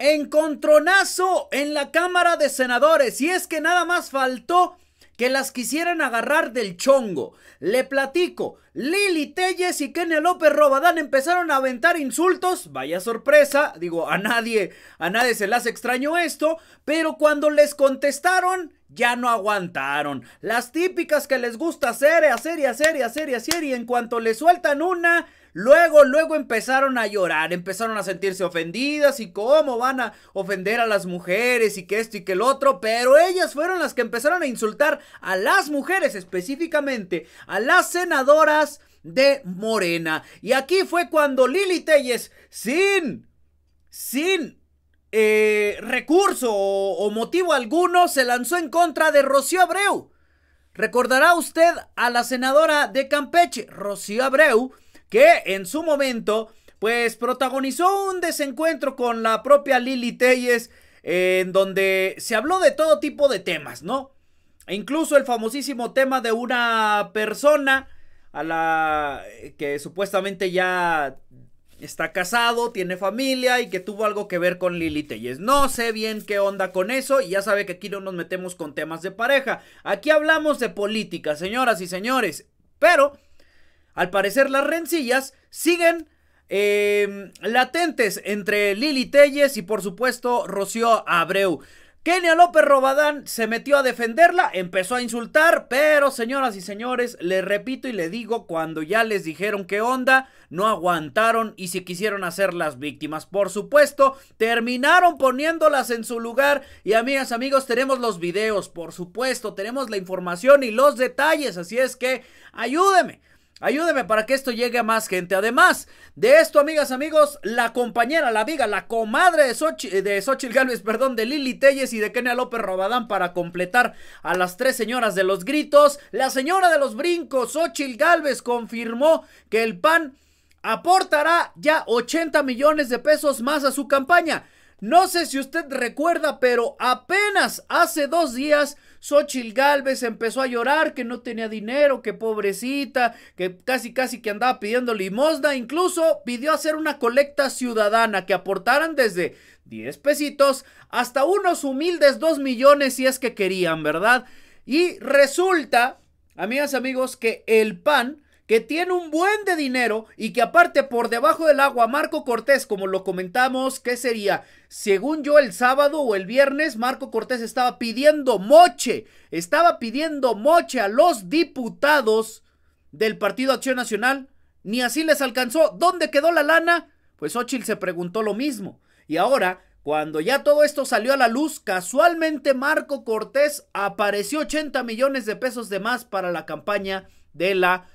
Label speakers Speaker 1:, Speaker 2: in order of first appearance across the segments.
Speaker 1: Encontronazo en la Cámara de Senadores. Y es que nada más faltó que las quisieran agarrar del chongo. Le platico, Lili Telles y Kenia López Robadán empezaron a aventar insultos, vaya sorpresa, digo, a nadie, a nadie se las extraño esto, pero cuando les contestaron, ya no aguantaron. Las típicas que les gusta hacer, hacer y hacer y hacer y hacer, y en cuanto le sueltan una, Luego, luego empezaron a llorar, empezaron a sentirse ofendidas y cómo van a ofender a las mujeres y que esto y que el otro, pero ellas fueron las que empezaron a insultar a las mujeres específicamente, a las senadoras de Morena. Y aquí fue cuando Lili Telles, sin, sin eh, recurso o, o, motivo alguno se lanzó en contra de Rocío Abreu. Recordará usted a la senadora de Campeche, Rocío Abreu, que en su momento pues protagonizó un desencuentro con la propia Lili Telles en donde se habló de todo tipo de temas, ¿no? E incluso el famosísimo tema de una persona a la eh, que supuestamente ya está casado, tiene familia y que tuvo algo que ver con Lili Telles. No sé bien qué onda con eso y ya sabe que aquí no nos metemos con temas de pareja. Aquí hablamos de política, señoras y señores, pero al parecer las rencillas siguen em, latentes entre Lili Telles y por supuesto Rocío Abreu. Kenia López Robadán se metió a defenderla, empezó a insultar, pero señoras y señores, les repito y le digo, cuando ya les dijeron qué onda, no aguantaron y se quisieron hacer las víctimas. Por supuesto, terminaron poniéndolas en su lugar y amigas, amigos, tenemos los videos, por supuesto, tenemos la información y los detalles, así es que ayúdeme Ayúdeme para que esto llegue a más gente. Además de esto, amigas, amigos, la compañera, la amiga, la comadre de, Sochi, de Galvez, perdón, de Lili Telles y de Kenia López Robadán para completar a las tres señoras de los gritos. La señora de los brincos, Xochitl Galvez, confirmó que el PAN aportará ya 80 millones de pesos más a su campaña. No sé si usted recuerda, pero apenas hace dos días Xochil Galvez empezó a llorar que no tenía dinero, que pobrecita, que casi casi que andaba pidiendo limosna, incluso pidió hacer una colecta ciudadana que aportaran desde 10 pesitos hasta unos humildes 2 millones si es que querían, ¿verdad? Y resulta, amigas, amigos, que el PAN que tiene un buen de dinero y que aparte por debajo del agua, Marco Cortés, como lo comentamos, ¿qué sería? Según yo, el sábado o el viernes, Marco Cortés estaba pidiendo moche, estaba pidiendo moche a los diputados del Partido Acción Nacional. Ni así les alcanzó. ¿Dónde quedó la lana? Pues Ochil se preguntó lo mismo. Y ahora, cuando ya todo esto salió a la luz, casualmente Marco Cortés apareció 80 millones de pesos de más para la campaña de la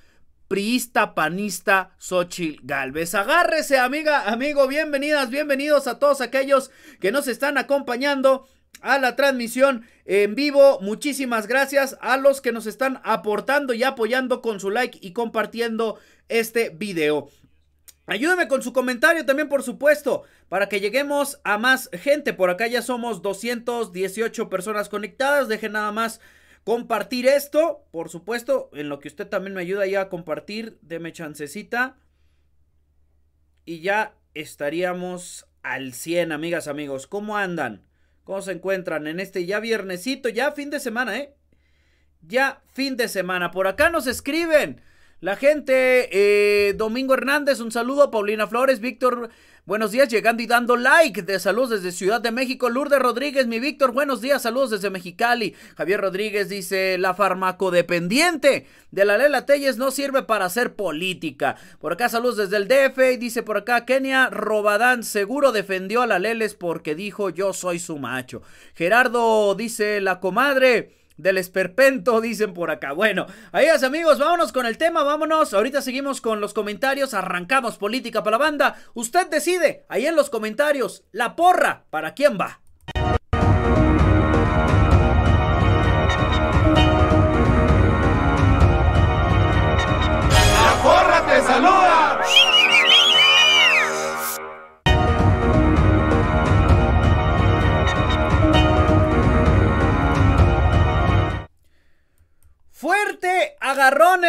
Speaker 1: priista, panista, Xochitl Galvez. Agárrese, amiga, amigo, bienvenidas, bienvenidos a todos aquellos que nos están acompañando a la transmisión en vivo. Muchísimas gracias a los que nos están aportando y apoyando con su like y compartiendo este video. Ayúdame con su comentario también, por supuesto, para que lleguemos a más gente. Por acá ya somos 218 personas conectadas. Dejen nada más compartir esto, por supuesto, en lo que usted también me ayuda ya a compartir, deme chancecita. Y ya estaríamos al 100, amigas, amigos. ¿Cómo andan? ¿Cómo se encuentran en este ya viernesito, ya fin de semana, eh? Ya fin de semana. Por acá nos escriben la gente. Eh, Domingo Hernández, un saludo. Paulina Flores, Víctor Buenos días, llegando y dando like. De saludos desde Ciudad de México. Lourdes Rodríguez, mi Víctor, buenos días. Saludos desde Mexicali. Javier Rodríguez dice: La farmacodependiente de la Lela Telles no sirve para hacer política. Por acá, saludos desde el DF. Y dice por acá: Kenia Robadán seguro defendió a la Leles porque dijo: Yo soy su macho. Gerardo dice: La comadre del esperpento, dicen por acá. Bueno, ahí es amigos, vámonos con el tema, vámonos. Ahorita seguimos con los comentarios, arrancamos política para la banda. Usted decide, ahí en los comentarios, la porra, ¿para quién va?
Speaker 2: La porra te saluda.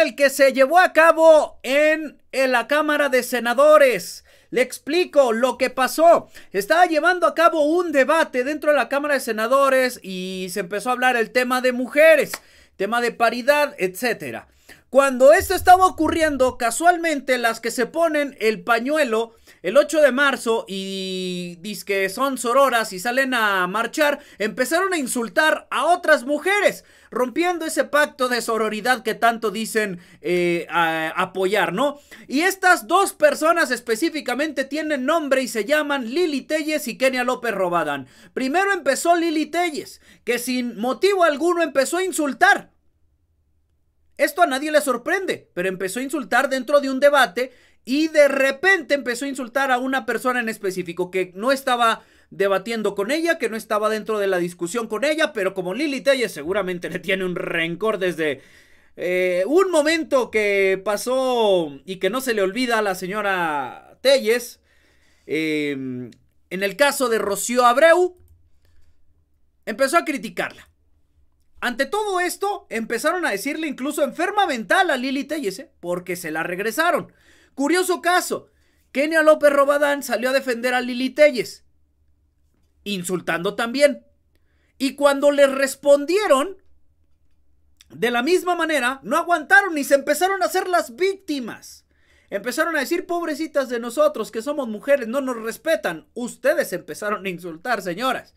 Speaker 1: el que se llevó a cabo en, en la Cámara de Senadores. Le explico lo que pasó. Estaba llevando a cabo un debate dentro de la Cámara de Senadores y se empezó a hablar el tema de mujeres, tema de paridad, etcétera. Cuando esto estaba ocurriendo, casualmente las que se ponen el pañuelo el 8 de marzo y que son sororas y salen a marchar, empezaron a insultar a otras mujeres, rompiendo ese pacto de sororidad que tanto dicen eh, apoyar, ¿no? Y estas dos personas específicamente tienen nombre y se llaman Lili Telles y Kenia López Robadán. Primero empezó Lili Telles, que sin motivo alguno empezó a insultar esto a nadie le sorprende, pero empezó a insultar dentro de un debate y de repente empezó a insultar a una persona en específico que no estaba debatiendo con ella, que no estaba dentro de la discusión con ella, pero como Lili Telles seguramente le tiene un rencor desde eh, un momento que pasó y que no se le olvida a la señora Telles. Eh, en el caso de Rocío Abreu, empezó a criticarla. Ante todo esto, empezaron a decirle incluso enferma mental a Lili Telles ¿eh? porque se la regresaron. Curioso caso, Kenia López Robadán salió a defender a Lili Telles, insultando también. Y cuando le respondieron, de la misma manera, no aguantaron y se empezaron a hacer las víctimas. Empezaron a decir, pobrecitas de nosotros, que somos mujeres, no nos respetan. Ustedes empezaron a insultar, señoras.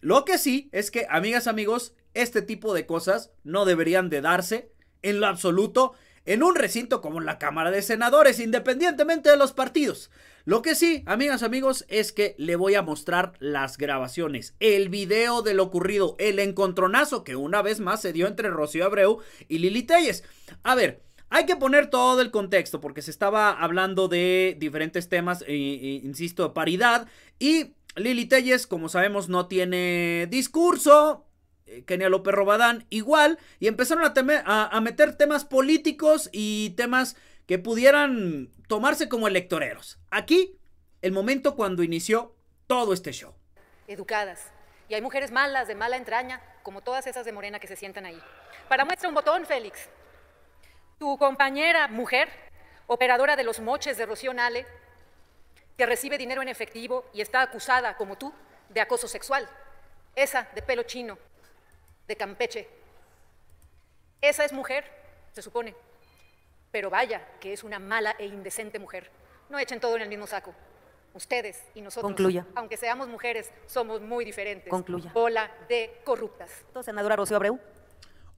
Speaker 1: Lo que sí es que, amigas, amigos, este tipo de cosas no deberían de darse en lo absoluto en un recinto como la Cámara de Senadores, independientemente de los partidos. Lo que sí, amigas, amigos, es que le voy a mostrar las grabaciones, el video de lo ocurrido, el encontronazo que una vez más se dio entre Rocío Abreu y Lili Telles. A ver, hay que poner todo el contexto porque se estaba hablando de diferentes temas, e, insisto, paridad. Y Lili Telles, como sabemos, no tiene discurso. Kenia López Robadán igual y empezaron a, meter temas políticos y temas que pudieran tomarse como electoreros. Aquí, el momento cuando inició todo este show.
Speaker 3: Educadas. Y hay mujeres malas, de mala entraña, como todas esas de Morena que se sientan ahí. Para muestra un botón, Félix. Tu compañera, mujer, operadora de los moches de Rocío Nale, que recibe dinero en efectivo y está acusada, como tú, de acoso sexual. Esa de pelo chino, de Campeche. Esa es mujer, se supone. Pero vaya, que es una mala e indecente mujer. No echen todo en el mismo saco. Ustedes y nosotros, aunque seamos mujeres, somos muy diferentes. Concluya. Bola de corruptas. Entonces, senadora Rocío
Speaker 1: Abreu.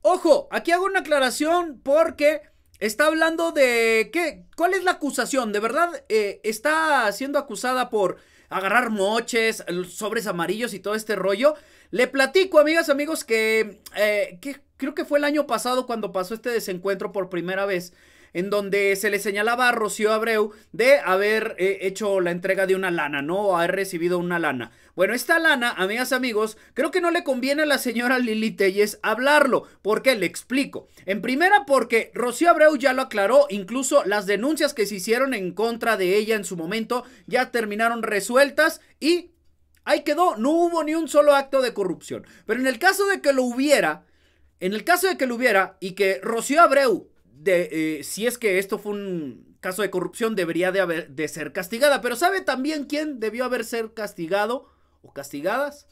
Speaker 1: Ojo, aquí hago una aclaración porque está hablando de qué, cuál es la acusación. De verdad, eh, está siendo acusada por agarrar moches, sobres amarillos y todo este rollo. Le platico, amigas, amigos, eh, que, creo que fue el año pasado cuando pasó este desencuentro por primera vez en donde se le señalaba a Rocío Abreu de haber eh, hecho la entrega de una lana, ¿no? O haber recibido una lana. Bueno, esta lana, amigas, amigos, creo que no le conviene a la señora Lili Telles hablarlo, porque le explico. En primera, porque Rocío Abreu ya lo aclaró, incluso las denuncias que se hicieron en contra de ella en su momento ya terminaron resueltas y Ahí quedó, no hubo ni un solo acto de corrupción. Pero en el caso de que lo hubiera, en el caso de que lo hubiera y que Rocío Abreu, de, eh, si es que esto fue un caso de corrupción, debería de, haber, de ser castigada. Pero ¿sabe también quién debió haber ser castigado o castigadas?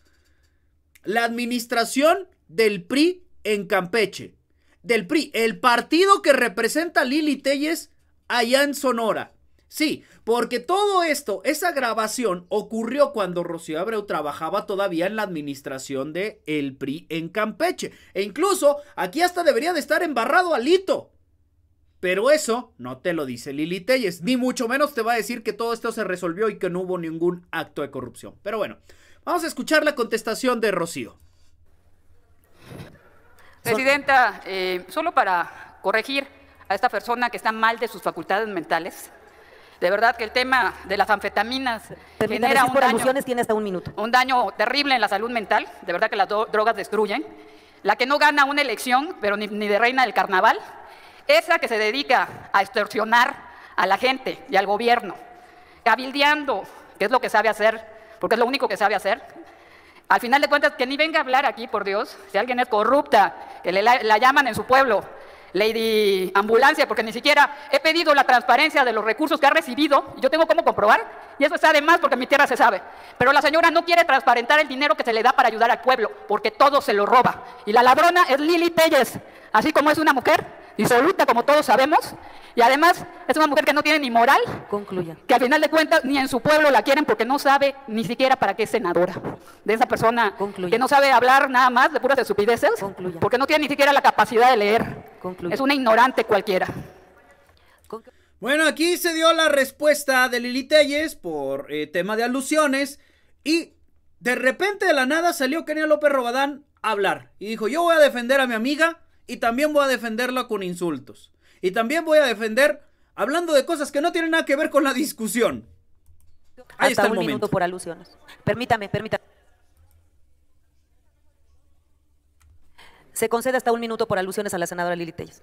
Speaker 1: La administración del PRI en Campeche. Del PRI, el partido que representa Lili Telles allá en Sonora. Sí, porque todo esto, esa grabación ocurrió cuando Rocío Abreu trabajaba todavía en la administración de el PRI en Campeche. E incluso aquí hasta debería de estar embarrado Alito. Pero eso no te lo dice Lili Telles, ni mucho menos te va a decir que todo esto se resolvió y que no hubo ningún acto de corrupción. Pero bueno, vamos a escuchar la contestación de Rocío.
Speaker 4: Presidenta, eh, solo para corregir a esta persona que está mal de sus facultades mentales, de verdad que el tema de las anfetaminas genera un daño,
Speaker 3: tiene un, minuto.
Speaker 4: un daño terrible en la salud mental. De verdad que las drogas destruyen. La que no gana una elección, pero ni, de reina del carnaval, esa que se dedica a extorsionar a la gente y al gobierno, cabildeando, que es lo que sabe hacer, porque es lo único que sabe hacer. Al final de cuentas, que ni venga a hablar aquí, por Dios, si alguien es corrupta, que la llaman en su pueblo Lady Ambulancia, porque ni siquiera he pedido la transparencia de los recursos que ha recibido, y yo tengo cómo comprobar, y eso está además porque mi tierra se sabe. Pero la señora no quiere transparentar el dinero que se le da para ayudar al pueblo, porque todo se lo roba. Y la ladrona es Lili Telles, así como es una mujer, disoluta, como todos sabemos, y además es una mujer que no tiene ni moral, Concluya. que al final de cuentas ni en su pueblo la quieren porque no sabe ni siquiera para qué es senadora. De esa persona que no sabe hablar nada más de puras estupideces, porque no tiene ni siquiera la capacidad de leer. Es una ignorante cualquiera.
Speaker 1: Bueno, aquí se dio la respuesta de Lili Telles por eh, tema de alusiones y de repente de la nada salió Kenia López Robadán a hablar y dijo, yo voy a defender a mi amiga y también voy a defenderla con insultos. Y también voy a defender hablando de cosas que no tienen nada que ver con la discusión. Ahí Hasta está un minuto
Speaker 3: por alusiones. Permítame, permítame. Se concede hasta un minuto por alusiones a la senadora Lili Telles.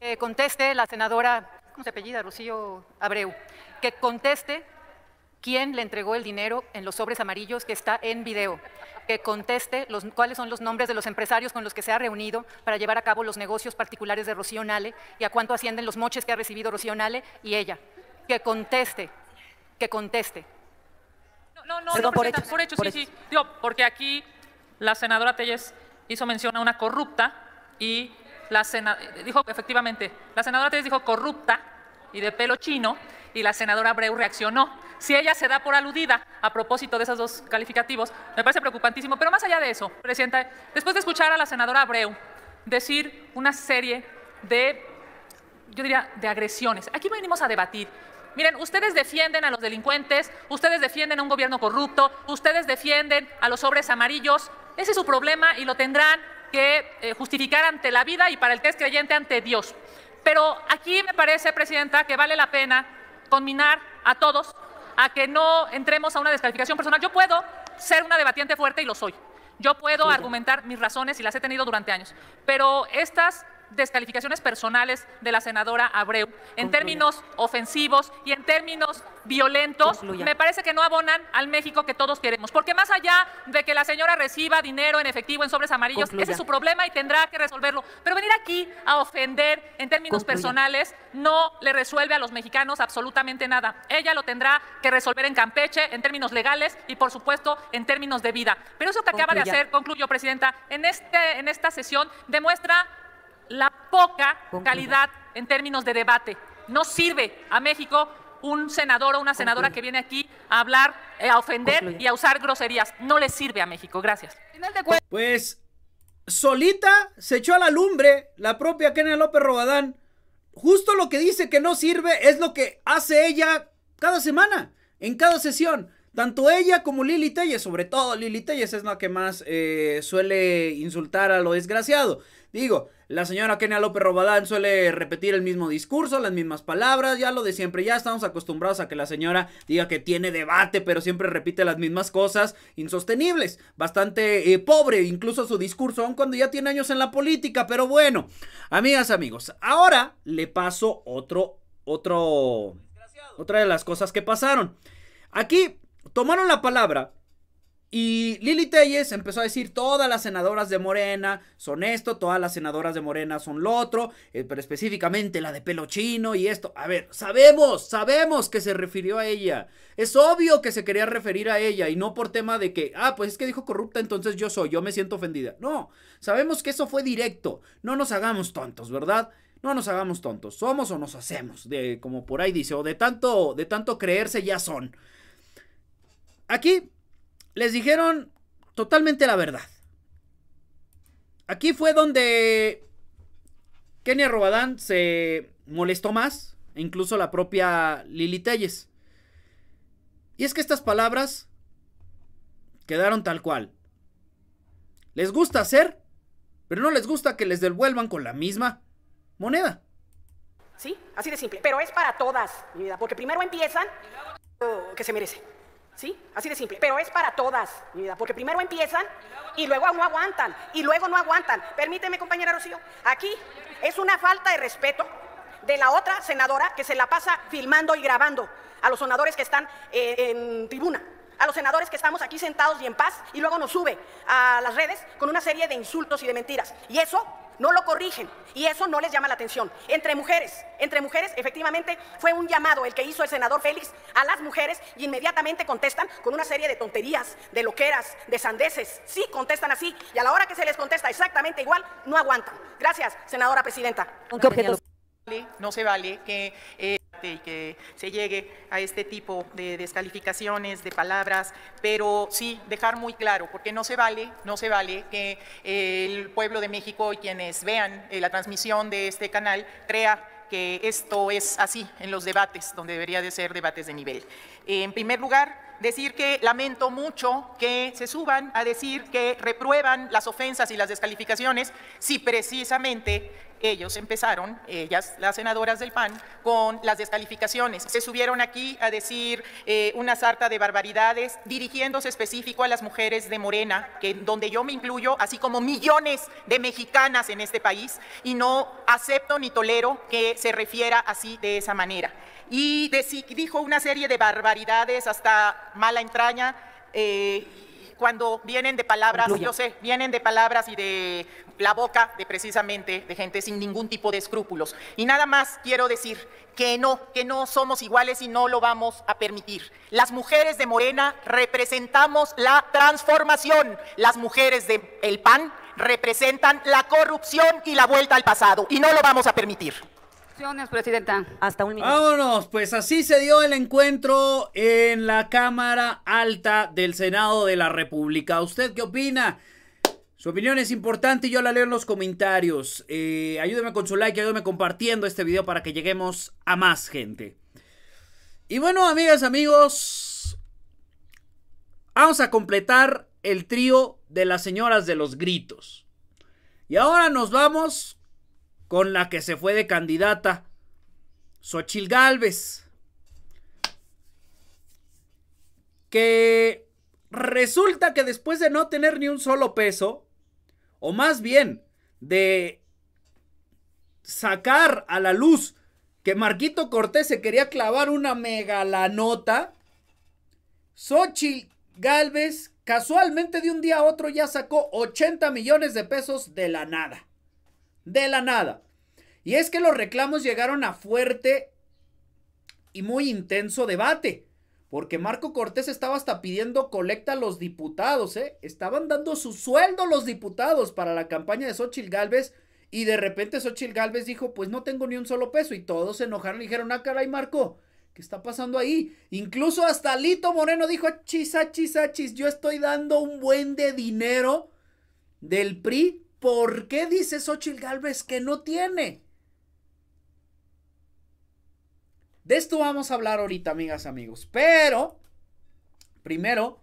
Speaker 3: Que conteste la senadora, ¿cómo se apellida? Rocío Abreu. Que conteste quién le entregó el dinero en los sobres amarillos que está en video, que conteste cuáles son los nombres de los empresarios con los que se ha reunido para llevar a cabo los negocios particulares de Rocío Nale y a cuánto ascienden los moches que ha recibido Rocío Nale y ella. Que conteste, que conteste.
Speaker 5: No, no, no, por, hecho, sí, sí. porque aquí la senadora Telles hizo mención a una corrupta y la senadora dijo, efectivamente, la senadora Telles dijo corrupta y de pelo chino, y la senadora Abreu reaccionó. Si ella se da por aludida a propósito de esos dos calificativos, me parece preocupantísimo. Pero más allá de eso, Presidenta, después de escuchar a la senadora Abreu decir una serie de, yo diría, de agresiones, aquí venimos a debatir Miren, ustedes defienden a los delincuentes, ustedes defienden a un gobierno corrupto, ustedes defienden a los sobres amarillos. Ese es su problema y lo tendrán que eh, justificar ante la vida y para el test creyente ante Dios. Pero aquí me parece, Presidenta, que vale la pena conminar a todos a que no entremos a una descalificación personal. Yo puedo ser una debatiente fuerte y lo soy. Yo puedo argumentar mis razones y las he tenido durante años, pero estas descalificaciones personales de la senadora Abreu en términos ofensivos y en términos violentos, me parece que no abonan al México que todos queremos. Porque más allá de que la señora reciba dinero en efectivo en sobres amarillos, ese es su problema y tendrá que resolverlo. Pero venir aquí a ofender en términos personales no le resuelve a los mexicanos absolutamente nada. Ella lo tendrá que resolver en Campeche en términos legales y, por supuesto, en términos de vida. Pero eso que acaba de hacer, concluyo, Presidenta, en, este, en esta sesión demuestra la poca calidad en términos de debate. No sirve a México un senador o una senadora que viene aquí a hablar, eh, a ofender y a usar groserías. No le sirve a México. Gracias.
Speaker 1: Pues solita se echó a la lumbre la propia Kenia López Robadán. Justo lo que dice que no sirve es lo que hace ella cada semana, en cada sesión. Tanto ella como Lili Telles, sobre todo Lili Telles es la que más eh, suele insultar a lo desgraciado. Digo, la señora Kenia López Robadán suele repetir el mismo discurso, las mismas palabras, ya lo de siempre, ya estamos acostumbrados a que la señora diga que tiene debate, pero siempre repite las mismas cosas insostenibles, bastante eh, pobre incluso su discurso, aun cuando ya tiene años en la política, pero bueno, amigas, amigos, ahora le paso otro, otro, otra de las cosas que pasaron. Aquí tomaron la palabra y Lili Telles empezó a decir, todas las senadoras de Morena son esto, todas las senadoras de Morena son lo otro, eh, pero específicamente la de pelo chino y esto. A ver, sabemos, sabemos que se refirió a ella. Es obvio que se quería referir a ella y no por tema de que, ah, pues es que dijo corrupta, entonces yo soy, yo me siento ofendida. No, sabemos que eso fue directo. No nos hagamos tontos, ¿verdad? No nos hagamos tontos, somos o nos hacemos, de, como por ahí dice, o de tanto, de tanto creerse ya son. Aquí les dijeron totalmente la verdad. Aquí fue donde Kenia Robadán se molestó más, e incluso la propia Lili Telles. Y es que estas palabras quedaron tal cual. Les gusta hacer, pero no les gusta que les devuelvan con la misma moneda. Sí,
Speaker 6: así de simple. Pero es para todas, mi vida, porque primero empiezan oh, que se merecen ¿Sí? Así de simple. Pero es para todas, porque primero empiezan y luego no aguantan, y luego no aguantan. Permíteme, compañera Rocío, aquí es una falta de respeto de la otra senadora que se la pasa filmando y grabando a los senadores que están eh, en tribuna, a los senadores que estamos aquí sentados y en paz, y luego nos sube a las redes con una serie de insultos y de mentiras. Y eso no lo corrigen y eso no les llama la atención. Entre mujeres, entre mujeres, efectivamente fue un llamado el que hizo el senador Félix a las mujeres y inmediatamente contestan con una serie de tonterías, de loqueras, de sandeces. Sí, contestan así y a la hora que se les contesta exactamente igual, no aguantan. Gracias, senadora presidenta. No se vale que... Eh, y que se llegue a este tipo de descalificaciones, de palabras, pero sí dejar muy claro, porque no se vale, no se vale que eh, el pueblo de México y quienes vean eh, la transmisión de este canal crea que esto es así en los debates, donde debería de ser debates de nivel. En primer lugar, decir que lamento mucho que se suban a decir que reprueban las ofensas y las descalificaciones si precisamente ellos empezaron, ellas, las senadoras del PAN, con las descalificaciones. Se subieron aquí a decir eh, una sarta de barbaridades, dirigiéndose específico a las mujeres de Morena, que, donde yo me incluyo, así como millones de mexicanas en este país, y no acepto ni tolero que se refiera así de esa manera. Y dijo una serie de barbaridades hasta mala entraña. Eh, cuando vienen de palabras, yo sé, vienen de palabras y de la boca de precisamente de gente sin ningún tipo de escrúpulos. Y nada más quiero decir que no, que no somos iguales y no lo vamos a permitir. Las mujeres de Morena representamos la transformación. Las mujeres del El PAN representan la corrupción y la vuelta al pasado y no lo vamos
Speaker 1: a permitir. Presidenta. Hasta un minuto. Vámonos, pues así se dio el encuentro en la Cámara Alta del Senado de la República. ¿Usted qué opina? Su opinión es importante y yo la leo en los comentarios. Eh, ayúdeme con su like, ayúdeme compartiendo este video para que lleguemos a más gente. Y bueno, amigas, amigos, vamos a completar el trío de las señoras de los gritos. Y ahora nos vamos con la que se fue de candidata Xochil Gálvez. Que resulta que después de no tener ni un solo peso, o más bien de sacar a la luz que Marquito Cortés se quería clavar una mega la nota Xochitl Galvez casualmente de un día a otro ya sacó 80 millones de pesos de la nada de la nada. Y es que los reclamos llegaron a fuerte y muy intenso debate, porque Marco Cortés estaba hasta pidiendo colecta a los diputados, ¿eh? Estaban dando su sueldo los diputados para la campaña de Xochitl Galvez y de repente Xochitl Galvez dijo, pues no tengo ni un solo peso y todos se enojaron y dijeron, ah, caray Marco, ¿qué está pasando ahí? Incluso hasta Lito Moreno dijo, chis, achis, achis, yo estoy dando un buen de dinero del PRI ¿Por qué dice Xochitl Galvez que no tiene? De esto vamos a hablar ahorita, amigas, amigos. Pero, primero,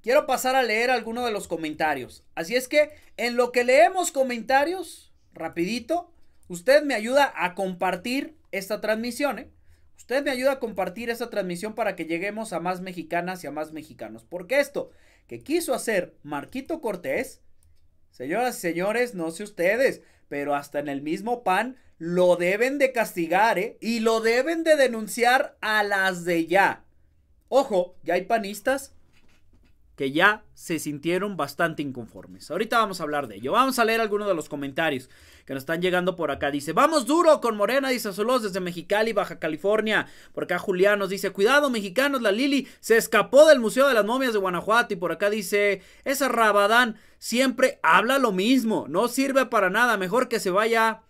Speaker 1: quiero pasar a leer algunos de los comentarios. Así es que, en lo que leemos comentarios, rapidito, usted me ayuda a compartir esta transmisión, ¿eh? Usted me ayuda a compartir esta transmisión para que lleguemos a más mexicanas y a más mexicanos. Porque esto que quiso hacer Marquito Cortés Señoras y señores, no sé ustedes, pero hasta en el mismo PAN lo deben de castigar, ¿eh? Y lo deben de denunciar a las de ya. Ojo, ya hay panistas que ya se sintieron bastante inconformes. Ahorita vamos a hablar de ello. Vamos a leer algunos de los comentarios que nos están llegando por acá. Dice, vamos duro con Morena, dice solos desde Mexicali, Baja California. Por acá Julián nos dice, cuidado mexicanos, la Lili se escapó del Museo de las Momias de Guanajuato. Y por acá dice, esa Rabadán siempre habla lo mismo, no sirve para nada, mejor que se vaya...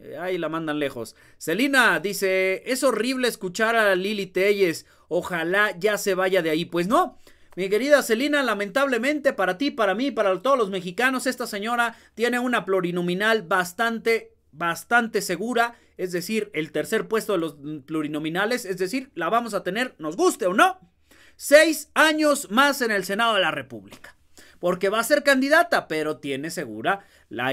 Speaker 1: Eh, ahí la mandan lejos. Celina dice, es horrible escuchar a Lili Telles, ojalá ya se vaya de ahí. Pues no, mi querida Celina, lamentablemente para ti, para mí, para todos los mexicanos, esta señora tiene una plurinominal bastante, bastante segura, es decir, el tercer puesto de los plurinominales, es decir, la vamos a tener, nos guste o no, seis años más en el Senado de la República. Porque va a ser candidata, pero tiene segura la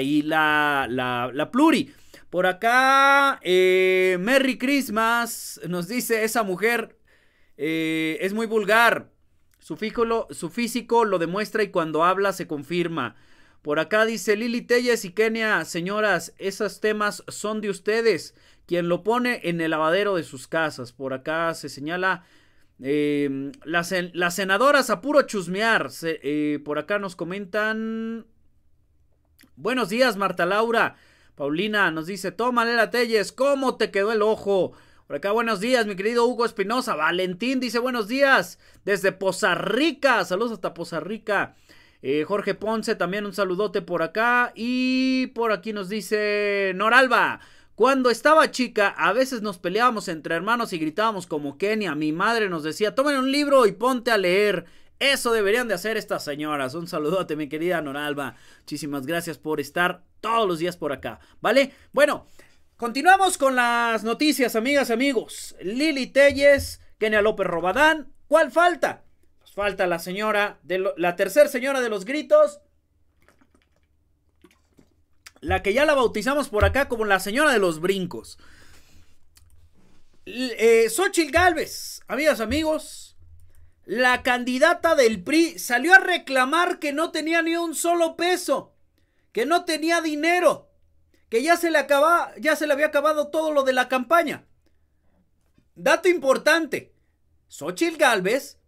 Speaker 1: la, la, pluri. Por acá, eh, Merry Christmas nos dice esa mujer eh, es muy vulgar. Su, físico lo demuestra y cuando habla se confirma. Por acá dice Lili Telles y Kenia, señoras, esos temas son de ustedes, quien lo pone en el lavadero de sus casas. Por acá se señala em, las, senadoras a puro chusmear. Eh, por acá nos comentan. Buenos días, Marta Laura. Paulina nos dice: Tómale la Telles, ¿cómo te quedó el ojo? Por acá, buenos días, mi querido Hugo Espinosa. Valentín dice buenos días desde Poza Rica. Saludos hasta Poza Rica. Eh, Jorge Ponce, también un saludote por acá. Y por aquí nos dice Noralba. Cuando estaba chica, a veces nos peleábamos entre hermanos y gritábamos como Kenia. Mi madre nos decía, tomen un libro y ponte a leer. Eso deberían de hacer estas señoras. Un saludote, mi querida Noralba. Muchísimas gracias por estar todos los días por acá. ¿Vale? Bueno, Continuamos con las noticias, amigas, amigos. Lili Telles, Kenia López Robadán. ¿Cuál falta? Nos pues falta la señora, de la tercera señora de los gritos. La que ya la bautizamos por acá como la señora de los brincos. Eh, Xochitl Galvez, amigas, amigos. La candidata del PRI salió a reclamar que no tenía ni un solo peso, que no tenía dinero que ya se le acaba, ya se le había acabado todo lo de la campaña. Dato importante, Xochitl Galvez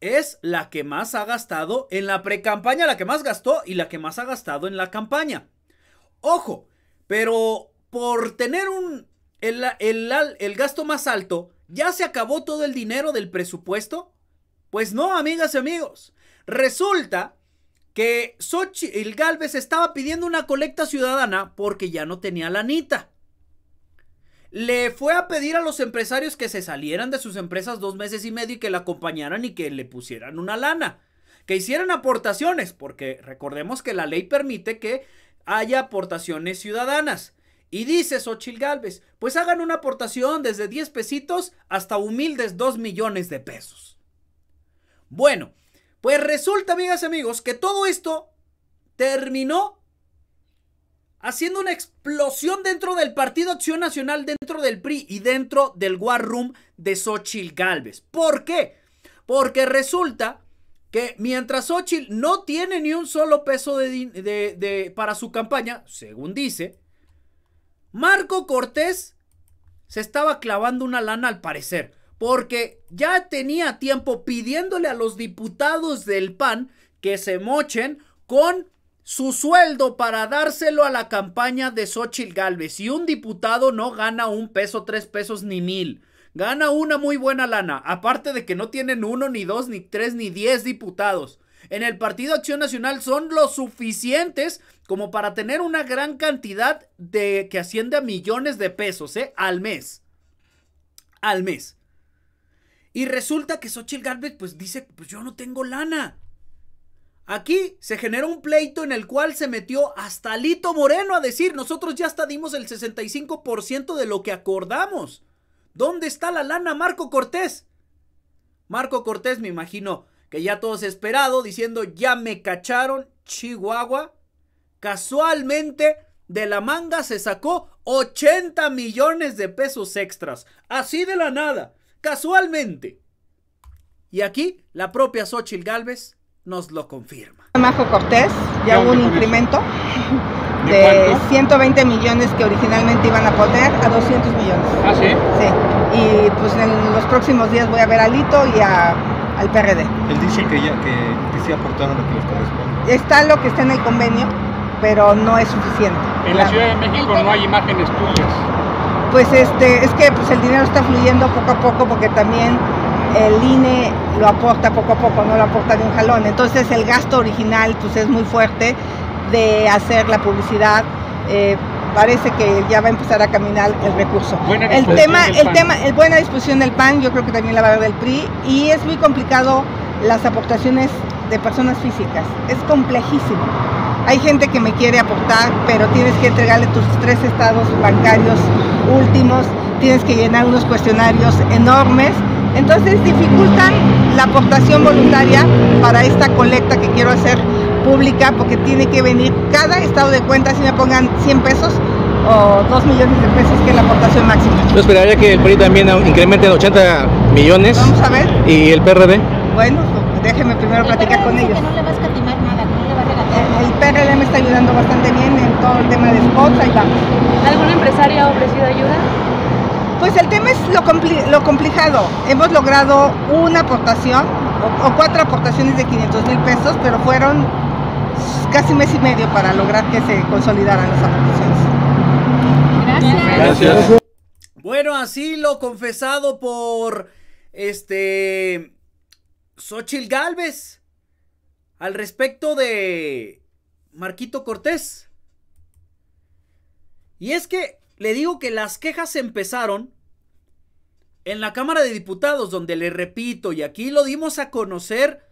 Speaker 1: es la que más ha gastado en la pre-campaña. la que más gastó y la que más ha gastado en la campaña. Ojo, pero por tener un, el, el gasto más alto, ¿ya se acabó todo el dinero del presupuesto? Pues no, amigas y amigos. Resulta que el Galvez estaba pidiendo una colecta ciudadana porque ya no tenía lanita. Le fue a pedir a los empresarios que se salieran de sus empresas dos meses y medio y que la acompañaran y que le pusieran una lana. Que hicieran aportaciones, porque recordemos que la ley permite que haya aportaciones ciudadanas. Y dice Xochitl Galvez, pues hagan una aportación desde 10 pesitos hasta humildes 2 millones de pesos. Bueno, pues resulta, amigas y amigos, que todo esto terminó haciendo una explosión dentro del Partido Acción Nacional, dentro del PRI y dentro del War Room de Xochitl Galvez. ¿Por qué? Porque resulta que mientras Xochitl no tiene ni un solo peso de, para su campaña, según dice, Marco Cortés se estaba clavando una lana al parecer porque ya tenía tiempo pidiéndole a los diputados del PAN que se mochen con su sueldo para dárselo a la campaña de Xochitl Galvez. Y un diputado no gana un peso, tres pesos ni mil. Gana una muy buena lana. Aparte de que no tienen uno, ni dos, ni tres, ni diez diputados. En el Partido Acción Nacional son los suficientes como para tener una gran cantidad de que asciende a millones de pesos, ¿eh? Al mes. Al mes. Y resulta que Xochitl Galvez pues dice, pues yo no tengo lana. Aquí se generó un pleito en el cual se metió hasta Lito Moreno a decir, nosotros ya hasta dimos el 65% de lo que acordamos. ¿Dónde está la lana Marco Cortés? Marco Cortés me imagino que ya todo esperado diciendo, ya me cacharon, Chihuahua. Casualmente de la manga se sacó 80 millones de pesos extras. Así de la nada casualmente. Y aquí la propia Xochitl Galvez nos lo confirma.
Speaker 7: Majo Cortés, ya hubo un incremento de 120 millones que originalmente iban a poner a 200 millones. Ah, sí. Sí. Y pues en los próximos días voy a ver a Lito y al PRD.
Speaker 2: Él dice que ya que, sí aportaron lo que corresponde.
Speaker 7: Está lo que está en el convenio, pero no es suficiente.
Speaker 2: En
Speaker 8: la, la Ciudad de
Speaker 1: México no hay imágenes tuyas
Speaker 7: pues este, es que pues el dinero está fluyendo poco a poco porque también el INE lo aporta poco a poco, no lo aporta de un jalón. Entonces el gasto original pues es muy fuerte de hacer la publicidad. Eh, parece que ya va a empezar a caminar el recurso. el tema, el tema, el buena disposición del PAN, yo creo que también la va a haber del PRI y es muy complicado las aportaciones de personas físicas. Es complejísimo. Hay gente que me quiere aportar, pero tienes que entregarle tus tres estados bancarios últimos, tienes que llenar unos cuestionarios enormes. Entonces dificultan la aportación voluntaria para esta colecta que quiero hacer pública porque tiene que venir cada estado de cuenta, si me pongan 100 pesos, o 2 millones de pesos, que es la aportación máxima.
Speaker 1: Yo esperaría que el PRI también incremente en 80
Speaker 8: millones. Vamos a ver. ¿Y el PRD?
Speaker 7: Bueno, déjeme primero platicar con ellos el PRLM me está ayudando bastante bien en todo el tema de spots, y vamos.
Speaker 5: ¿Algún empresario ha ofrecido
Speaker 7: ayuda? Pues el tema es lo, complicado. Hemos logrado una aportación o, cuatro aportaciones de 500 mil pesos, pero fueron casi mes y medio para lograr que se consolidaran las
Speaker 1: aportaciones. Gracias. Bueno, así lo confesado por este Xochil Galvez al respecto de Marquito Cortés. Y es que le digo que las quejas empezaron en la Cámara de Diputados, donde le repito, y aquí lo dimos a conocer,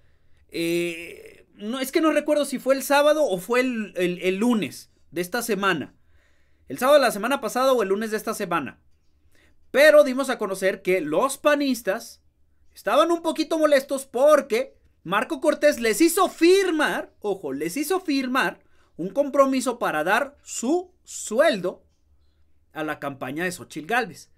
Speaker 1: eh, no, es que no recuerdo si fue el sábado o fue el, el lunes de esta semana. El sábado de la semana pasada o el lunes de esta semana. Pero dimos a conocer que los panistas estaban un poquito molestos porque Marco Cortés les hizo firmar, ojo, les hizo firmar un compromiso para dar su sueldo a la campaña de Xochitl Gálvez.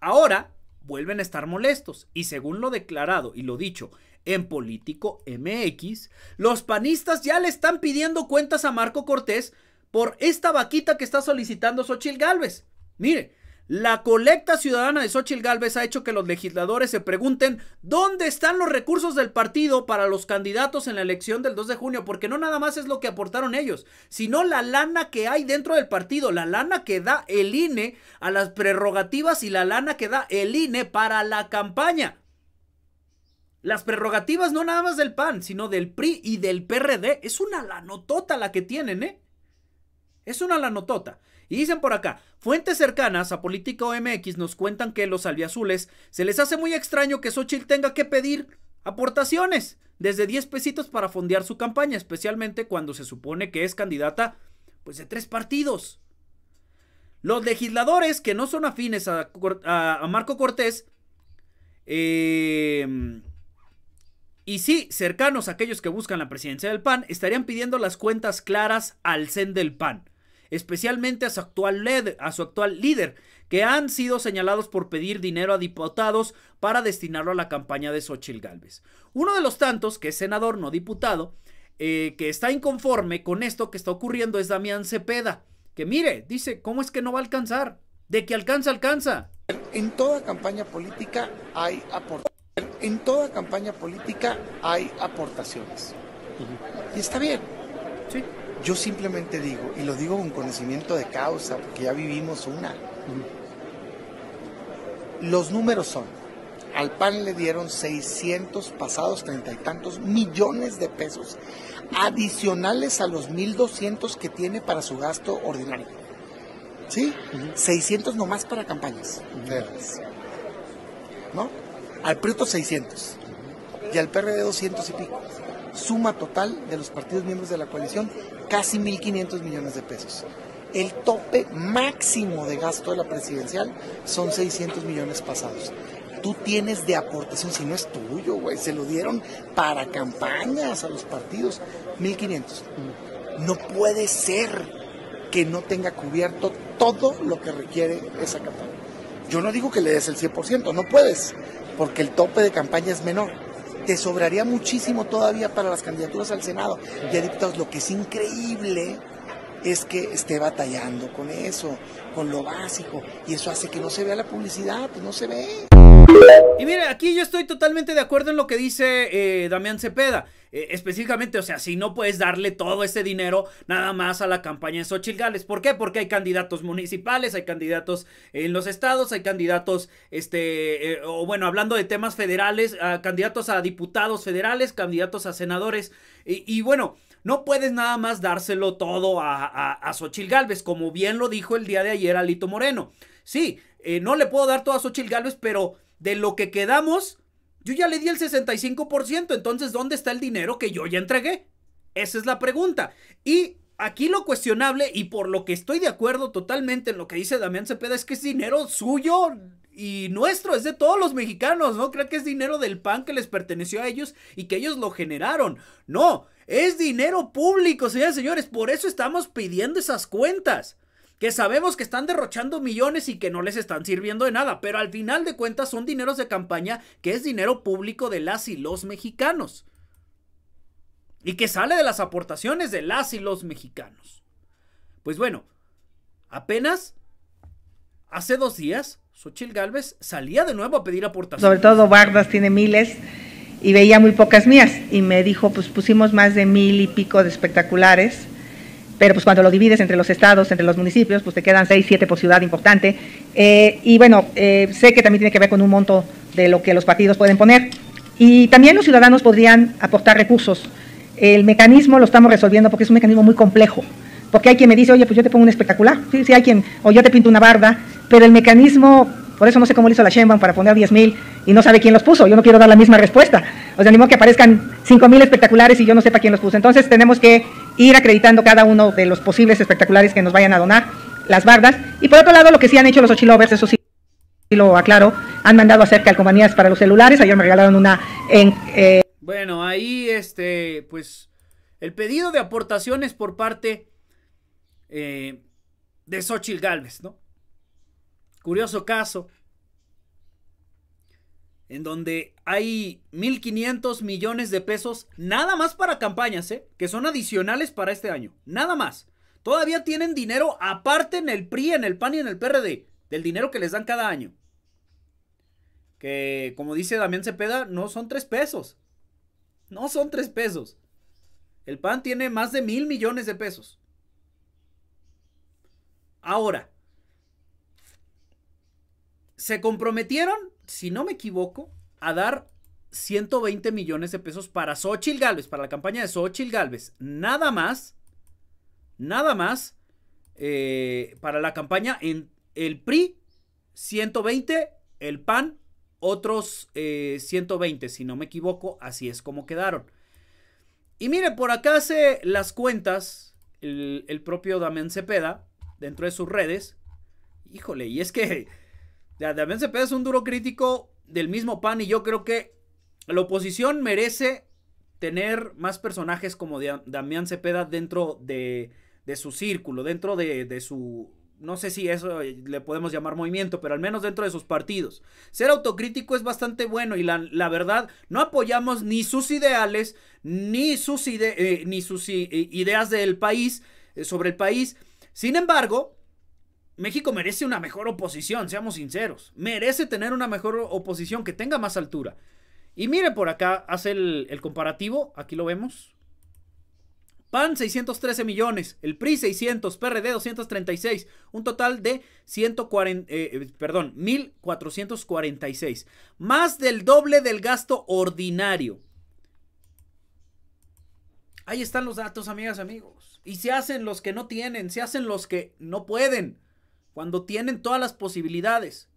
Speaker 1: Ahora vuelven a estar molestos y según lo declarado y lo dicho en Político MX, los panistas ya le están pidiendo cuentas a Marco Cortés por esta vaquita que está solicitando Xochitl Gálvez. Mire, la colecta ciudadana de Xochitl Gálvez ha hecho que los legisladores se pregunten dónde están los recursos del partido para los candidatos en la elección del 2 de junio, porque no nada más es lo que aportaron ellos, sino la lana que hay dentro del partido, la lana que da el INE a las prerrogativas y la lana que da el INE para la campaña. Las prerrogativas no nada más del PAN, sino del PRI y del PRD. Es una lanotota la que tienen, ¿eh? Es una lanotota. Y dicen por acá, fuentes cercanas a Política OMX nos cuentan que los albiazules se les hace muy extraño que Xochitl tenga que pedir aportaciones, desde 10 pesitos para fondear su campaña, especialmente cuando se supone que es candidata pues de tres partidos. Los legisladores que no son afines a, Marco Cortés, em, y sí, cercanos a aquellos que buscan la presidencia del PAN, estarían pidiendo las cuentas claras al CEN del PAN especialmente a su actual, led, a su actual líder, que han sido señalados por pedir dinero a diputados para destinarlo a la campaña de Xochitl Gálvez. Uno de los tantos, que es senador, no diputado, eh, que está inconforme con esto que está ocurriendo es Damián Cepeda, que mire, dice,
Speaker 8: ¿cómo es que no va a alcanzar? De que alcanza, alcanza. En toda campaña política hay aportaciones. En toda campaña política hay aportaciones. Y está bien. Sí. Yo simplemente digo, y lo digo con conocimiento de causa, porque ya vivimos una. Los números son, al PAN le dieron 600 pasados, treinta y tantos millones de pesos adicionales a los 1.200 que tiene para su gasto ordinario. ¿Sí? 600 nomás para campañas. ¿No? Al Prieto 600 y al PRD 200 y pico. Suma total de los partidos miembros de la coalición casi 1.500 millones de pesos. El tope máximo de gasto de la presidencial son 600 millones pasados. Tú tienes de aportación, si no es tuyo, güey, se lo dieron para campañas a los partidos, 1.500. No puede ser que no tenga cubierto todo lo que requiere esa campaña. Yo no digo que le des el 100%, no puedes, porque el tope de campaña es menor te sobraría muchísimo todavía para las candidaturas al Senado y diputados. Lo que es increíble es que esté batallando con eso, con lo básico, y eso hace que no se vea la publicidad, pues no se ve.
Speaker 1: Y mire, aquí yo estoy totalmente de acuerdo en lo que dice eh, Damián Cepeda. Eh, específicamente, o sea, si no puedes darle todo ese dinero nada más a la campaña de Xochitl Gales. ¿Por qué? Porque hay candidatos municipales, hay candidatos en los estados, hay candidatos, este, eh, o bueno, hablando de temas federales, candidatos a diputados federales, candidatos a senadores, y, bueno, no puedes nada más dárselo todo a, a, como bien lo dijo el día de ayer Alito Moreno. Sí, eh, no le puedo dar todo a Xochitl Galvez, pero de lo que quedamos, yo ya le di el 65%, entonces ¿dónde está el dinero que yo ya entregué? Esa es la pregunta. Y aquí lo cuestionable, y por lo que estoy de acuerdo totalmente en lo que dice Damián Cepeda, es que es dinero suyo y nuestro, es de todos los mexicanos, ¿no? Creo que es dinero del PAN que les perteneció a ellos y que ellos lo generaron. No, es dinero público, señores y señores, por eso estamos pidiendo esas cuentas que sabemos que están derrochando millones y que no les están sirviendo de nada, pero al final de cuentas son dineros de campaña que es dinero público de las y los mexicanos. Y que sale de las aportaciones de las y los mexicanos. Pues bueno, apenas hace dos días, Xochil Gálvez salía de nuevo a pedir aportaciones. Sobre
Speaker 7: todo Bardas tiene miles y veía muy pocas mías. Y me dijo, pues pusimos más de mil y pico de espectaculares pero pues cuando lo divides entre los estados, entre los municipios, pues te quedan 6, 7 por ciudad importante. Eh, y bueno, eh, sé que también tiene que ver con un monto de lo que los partidos pueden poner. Y también los ciudadanos podrían aportar recursos. El mecanismo lo estamos resolviendo porque es un mecanismo muy complejo. Porque hay quien me dice, oye, pues yo te pongo un espectacular, sí, hay quien, o yo te pinto una barda, pero el mecanismo por eso no sé cómo le hizo la Sheinbaum para poner 10.000 y no sabe quién los puso. Yo no quiero dar la misma respuesta. O sea, modo que aparezcan mil espectaculares y yo no sepa quién los puso. Entonces tenemos que ir acreditando cada uno de los posibles espectaculares que nos vayan a donar las bardas. Y por otro lado, lo que sí han hecho los Ochilovers, eso sí lo aclaro, han mandado a hacer calcomanías para los celulares. Ayer me regalaron una en... Eh,
Speaker 1: bueno, ahí este, pues el pedido de aportaciones por parte eh, de Xochitl Galvez, ¿no? curioso caso en donde hay 1.500 millones de pesos nada más para campañas, ¿eh? que son adicionales para este año, nada más. Todavía tienen dinero aparte en el PRI, en el PAN y en el PRD, del dinero que les dan cada año. Que, como dice Damián Cepeda, no son tres pesos. No son tres pesos. El PAN tiene más de mil millones de pesos. Ahora, se comprometieron, si no me equivoco, a dar 120 millones de pesos para Xochitl Galvez, para la campaña de Xochitl Galvez. Nada más, nada más, eh, para la campaña en el PRI, 120, el PAN, otros 120, eh, si no me equivoco, así es como quedaron. Y miren, por acá hace las cuentas el, propio Damián Cepeda, dentro de sus redes. Híjole, y es que Damián Cepeda es un duro crítico del mismo pan y yo creo que la oposición merece tener más personajes como Damián Cepeda dentro de, su círculo, dentro de, su... No sé si eso le podemos llamar movimiento, pero al menos dentro de sus partidos. Ser autocrítico es bastante bueno y la, verdad no apoyamos ni sus ideales, ni sus, eh, ni sus ideas del país, eh, sobre el país. Sin embargo, México merece una mejor oposición, seamos sinceros. Merece tener una mejor oposición que tenga más altura. Y mire por acá, hace el, comparativo, aquí lo vemos. PAN 613 millones, el PRI 600, PRD 236, un total de 140, eh, eh, perdón, 1446, más del doble del gasto ordinario. Ahí están los datos, amigas, y amigos. Y se hacen los que no tienen, se hacen los que no pueden cuando tienen todas las posibilidades.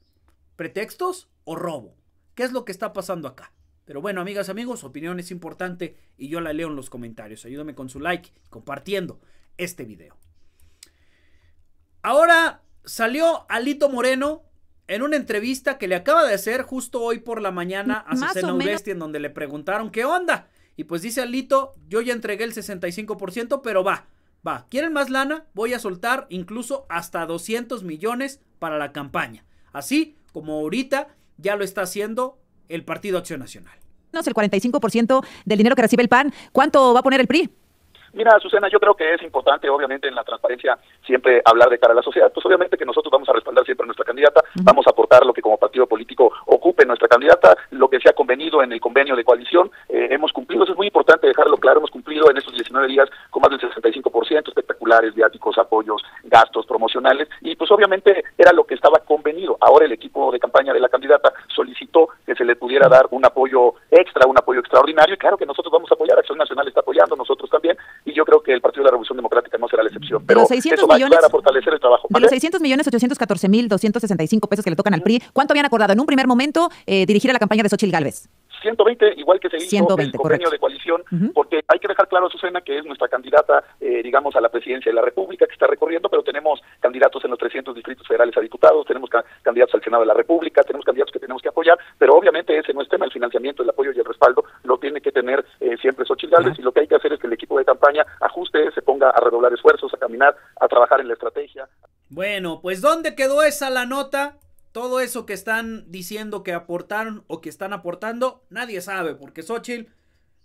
Speaker 1: ¿Pretextos o robo? ¿Qué es lo que está pasando acá? Pero bueno, amigas, amigos, opinión es importante y yo la leo en los comentarios. Ayúdame con su like, compartiendo este video. Ahora salió Alito Moreno en una entrevista que le acaba de hacer justo hoy por la mañana a Susana Bestia, en donde le preguntaron qué onda. Y pues dice Alito, yo ya entregué el 65%, pero va, va, ¿quieren más lana? Voy a soltar incluso hasta 200 millones para la campaña. Así como ahorita ya lo está haciendo
Speaker 2: el Partido Acción Nacional.
Speaker 3: El 45% del dinero que recibe el PAN, ¿cuánto va a poner el PRI?
Speaker 2: Mira, Susana, yo creo que es importante, obviamente, en la transparencia siempre hablar de cara a la sociedad. Pues obviamente que nosotros vamos a respaldar siempre a nuestra candidata, vamos a aportar lo que como partido político ocupe nuestra candidata, lo que se ha convenido en el convenio de coalición, eh, hemos cumplido, eso es muy importante dejarlo claro, hemos cumplido en estos 19 días con más del 65%, espectaculares, viáticos, apoyos, gastos promocionales, y pues obviamente era lo que estaba convenido. Ahora el equipo de campaña de la candidata solicitó que se le pudiera dar un apoyo extra, un apoyo extraordinario, y claro que nosotros vamos a apoyar, Acción Nacional está apoyando, nosotros también, y yo creo que el Partido de la Revolución Democrática no será la excepción. Pero los 600 millones, a fortalecer el trabajo. De los
Speaker 3: 600 millones 814 mil 265 pesos que le tocan al PRI, ¿cuánto habían acordado en un primer momento eh, dirigir a la campaña de Xochitl Gálvez?
Speaker 2: 120, igual que se hizo en el convenio de coalición, porque hay que dejar claro, a Susana, que es nuestra candidata, eh, digamos, a la presidencia de la República que está recorriendo, pero tenemos candidatos en los 300 distritos federales a diputados, tenemos candidatos al Senado de la República, tenemos candidatos que tenemos que apoyar, pero obviamente ese no es tema, el financiamiento, el apoyo y el respaldo lo tiene que tener eh, siempre esos chingales y lo que hay que hacer es que el equipo de campaña ajuste, se ponga a redoblar esfuerzos, a caminar, a trabajar en la estrategia.
Speaker 1: Bueno, pues ¿dónde quedó esa la nota? todo eso que están diciendo que aportaron o que están aportando, nadie sabe, porque Xochitl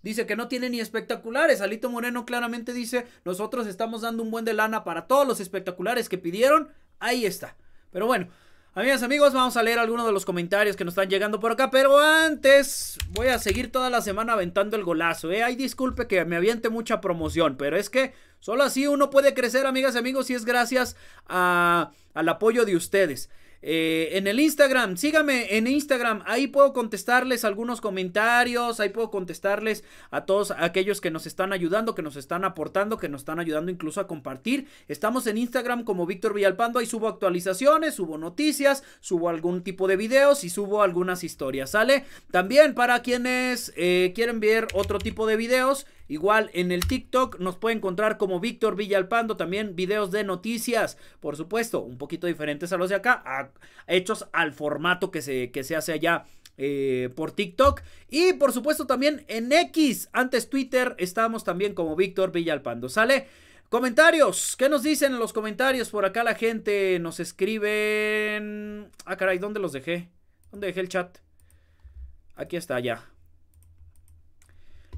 Speaker 1: dice que no tiene ni espectaculares. Alito Moreno claramente dice, nosotros estamos dando un buen de lana para todos los espectaculares que pidieron. Ahí está. Pero bueno, amigas, amigos, vamos a leer algunos de los comentarios que nos están llegando por acá. Pero antes, voy a seguir toda la semana aventando el golazo. ¿eh? disculpe que me aviente mucha promoción, pero es que solo así uno puede crecer, amigas, amigos, y es gracias a, al apoyo de ustedes. Eh, en el Instagram, sígame en Instagram, ahí puedo contestarles algunos comentarios, ahí puedo contestarles a todos aquellos que nos están ayudando, que nos están aportando, que nos están ayudando incluso a compartir. Estamos en Instagram como Víctor Villalpando, ahí subo actualizaciones, subo noticias, subo algún tipo de videos y subo algunas historias, ¿sale? También para quienes eh, quieren ver otro tipo de videos, Igual en el TikTok nos puede encontrar como Víctor Villalpando, también videos de noticias, por supuesto, un poquito diferentes a los de acá, hechos al formato que se, que se hace allá. Eh, por TikTok y por supuesto también en X, antes Twitter, estamos también como Víctor Villalpando, ¿sale? Comentarios, ¿qué nos dicen en los comentarios? Por acá la gente nos escribe Ah, caray, ¿dónde los dejé? ¿Dónde dejé el chat? Aquí está, ya.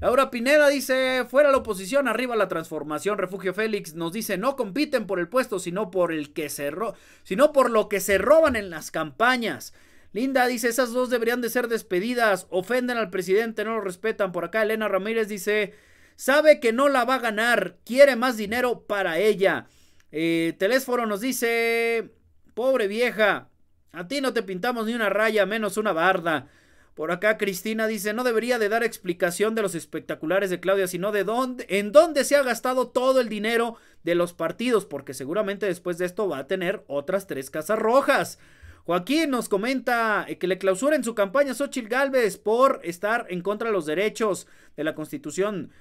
Speaker 1: Ahora Pineda dice, fuera la oposición, arriba la transformación. Refugio Félix nos dice, no compiten por el puesto, sino por el que se ro sino por lo que se roban en las campañas. Linda dice, esas dos deberían de ser despedidas, ofenden al presidente, no lo respetan. Por acá Elena Ramírez dice, sabe que no la va a ganar, quiere más dinero para ella. Eh, Telésforo nos dice, pobre vieja, a ti no te pintamos ni una raya, menos una barda. Por acá Cristina dice, no debería de dar explicación de los espectaculares de Claudia, sino de dónde, en dónde se ha gastado todo el dinero de los partidos, porque seguramente después de esto va a tener otras tres casas rojas. Joaquín nos comenta eh, que le clausuren su campaña a Xochitl Galvez por estar en contra de los derechos de la Constitución.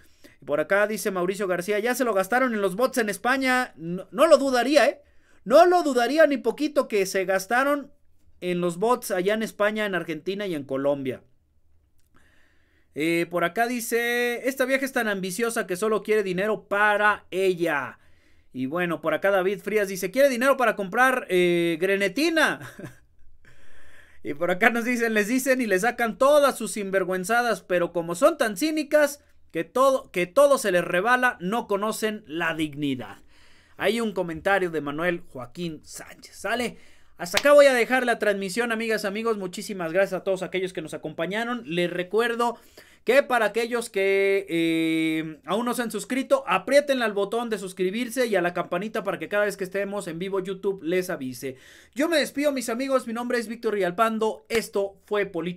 Speaker 1: Por acá dice Mauricio García, ya se lo gastaron en los bots en España. No, no lo dudaría, ¿eh? No lo dudaría ni poquito que se gastaron en los bots allá en España, en Argentina y en Colombia. Eh, por acá dice, esta vieja es tan ambiciosa que solo quiere dinero para ella. Y bueno, por acá David Frías dice, quiere dinero para comprar eh, grenetina. y por acá nos dicen, les dicen y le sacan todas sus sinvergüenzadas, pero como son tan cínicas que todo, que todo se les rebala, no conocen la dignidad. Hay un comentario de Manuel Joaquín Sánchez. ¿Sale? Hasta acá voy a dejar la transmisión, amigas, amigos. Muchísimas gracias a todos aquellos que nos acompañaron. Les recuerdo que para aquellos que eh, aún no se han suscrito, apriétenle al botón de suscribirse y a la campanita para que cada vez que estemos en vivo YouTube les avise. Yo me despido, mis amigos. Mi nombre es Víctor Rialpando. Esto fue político.